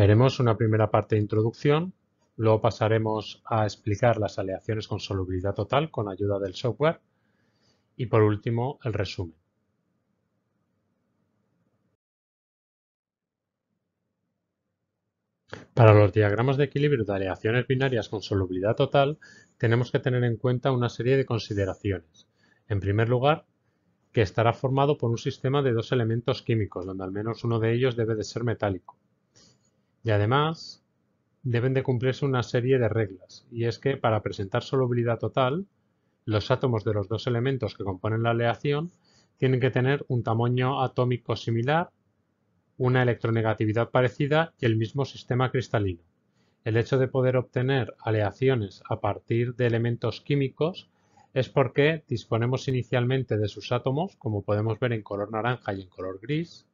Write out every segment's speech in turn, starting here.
Veremos una primera parte de introducción, luego pasaremos a explicar las aleaciones con solubilidad total con ayuda del software y por último el resumen. Para los diagramas de equilibrio de aleaciones binarias con solubilidad total tenemos que tener en cuenta una serie de consideraciones. En primer lugar, que estará formado por un sistema de dos elementos químicos, donde al menos uno de ellos debe de ser metálico. Y además deben de cumplirse una serie de reglas, y es que para presentar solubilidad total, los átomos de los dos elementos que componen la aleación tienen que tener un tamaño atómico similar, una electronegatividad parecida y el mismo sistema cristalino. El hecho de poder obtener aleaciones a partir de elementos químicos es porque disponemos inicialmente de sus átomos, como podemos ver en color naranja y en color gris,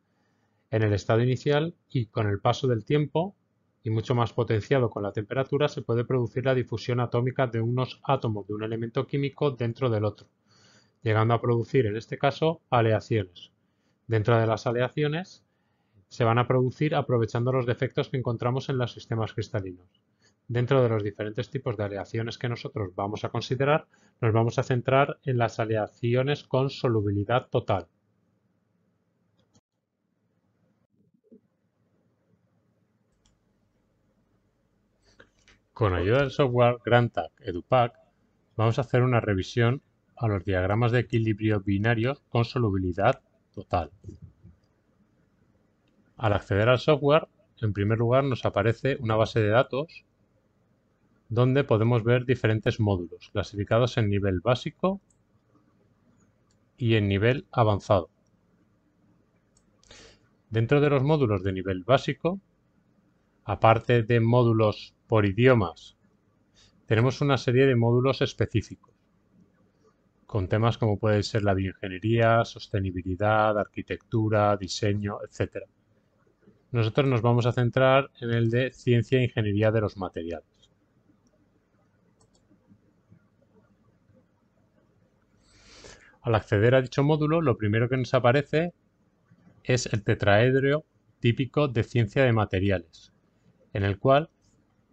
en el estado inicial y con el paso del tiempo, y mucho más potenciado con la temperatura, se puede producir la difusión atómica de unos átomos de un elemento químico dentro del otro, llegando a producir en este caso aleaciones. Dentro de las aleaciones se van a producir aprovechando los defectos que encontramos en los sistemas cristalinos. Dentro de los diferentes tipos de aleaciones que nosotros vamos a considerar, nos vamos a centrar en las aleaciones con solubilidad total, Con ayuda del software GrandTag EduPack, vamos a hacer una revisión a los diagramas de equilibrio binario con solubilidad total. Al acceder al software, en primer lugar nos aparece una base de datos donde podemos ver diferentes módulos clasificados en nivel básico y en nivel avanzado. Dentro de los módulos de nivel básico aparte de módulos por idiomas, tenemos una serie de módulos específicos con temas como puede ser la bioingeniería, sostenibilidad, arquitectura, diseño, etc. Nosotros nos vamos a centrar en el de ciencia e ingeniería de los materiales. Al acceder a dicho módulo, lo primero que nos aparece es el tetraedro típico de ciencia de materiales, en el cual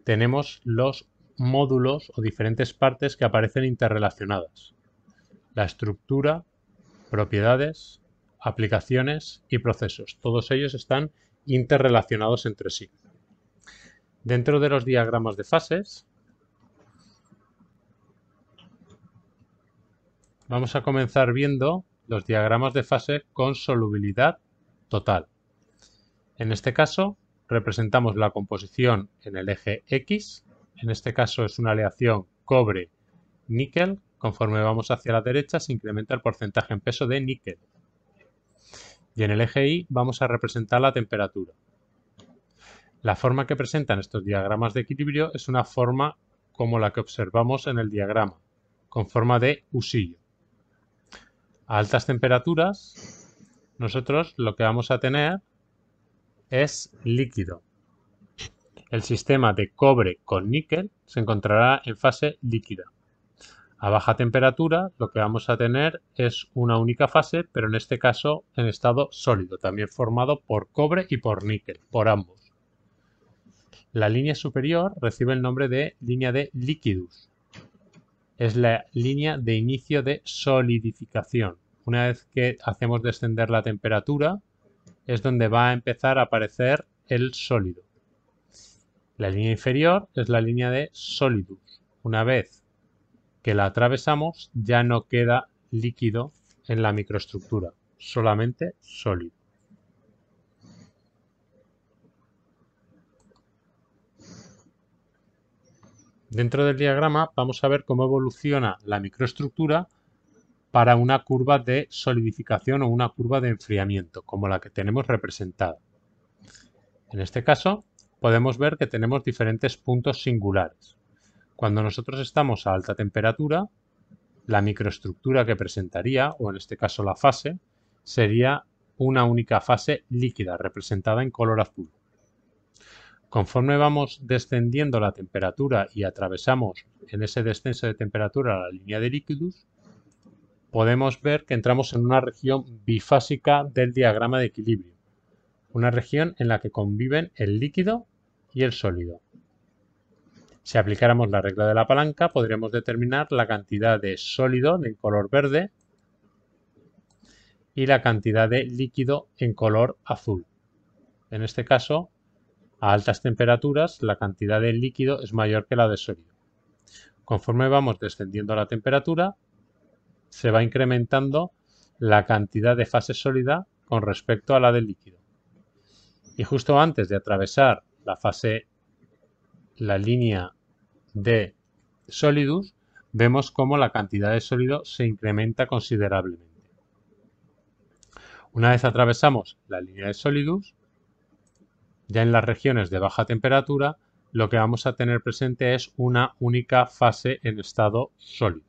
tenemos los módulos o diferentes partes que aparecen interrelacionadas. La estructura, propiedades, aplicaciones y procesos. Todos ellos están interrelacionados entre sí. Dentro de los diagramas de fases, vamos a comenzar viendo los diagramas de fase con solubilidad total. En este caso, representamos la composición en el eje X. En este caso es una aleación cobre-níquel. Conforme vamos hacia la derecha se incrementa el porcentaje en peso de níquel. Y en el eje Y vamos a representar la temperatura. La forma que presentan estos diagramas de equilibrio es una forma como la que observamos en el diagrama, con forma de usillo. A altas temperaturas, nosotros lo que vamos a tener es líquido. El sistema de cobre con níquel se encontrará en fase líquida. A baja temperatura lo que vamos a tener es una única fase, pero en este caso en estado sólido, también formado por cobre y por níquel, por ambos. La línea superior recibe el nombre de línea de liquidus. Es la línea de inicio de solidificación. Una vez que hacemos descender la temperatura, es donde va a empezar a aparecer el sólido. La línea inferior es la línea de sólidos Una vez que la atravesamos ya no queda líquido en la microestructura, solamente sólido. Dentro del diagrama vamos a ver cómo evoluciona la microestructura para una curva de solidificación o una curva de enfriamiento, como la que tenemos representada. En este caso, podemos ver que tenemos diferentes puntos singulares. Cuando nosotros estamos a alta temperatura, la microestructura que presentaría, o en este caso la fase, sería una única fase líquida representada en color azul. Conforme vamos descendiendo la temperatura y atravesamos en ese descenso de temperatura la línea de líquidos, podemos ver que entramos en una región bifásica del diagrama de equilibrio, una región en la que conviven el líquido y el sólido. Si aplicáramos la regla de la palanca, podríamos determinar la cantidad de sólido en color verde y la cantidad de líquido en color azul. En este caso, a altas temperaturas, la cantidad de líquido es mayor que la de sólido. Conforme vamos descendiendo la temperatura, se va incrementando la cantidad de fase sólida con respecto a la del líquido. Y justo antes de atravesar la fase, la línea de sólidos, vemos cómo la cantidad de sólido se incrementa considerablemente. Una vez atravesamos la línea de sólidos, ya en las regiones de baja temperatura, lo que vamos a tener presente es una única fase en estado sólido.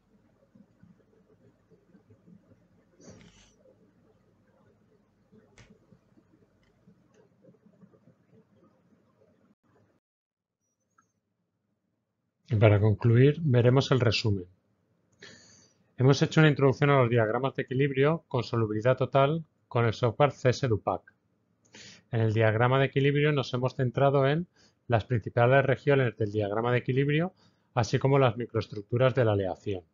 para concluir, veremos el resumen. Hemos hecho una introducción a los diagramas de equilibrio con solubilidad total con el software CSDUPAC. En el diagrama de equilibrio nos hemos centrado en las principales regiones del diagrama de equilibrio, así como las microestructuras de la aleación.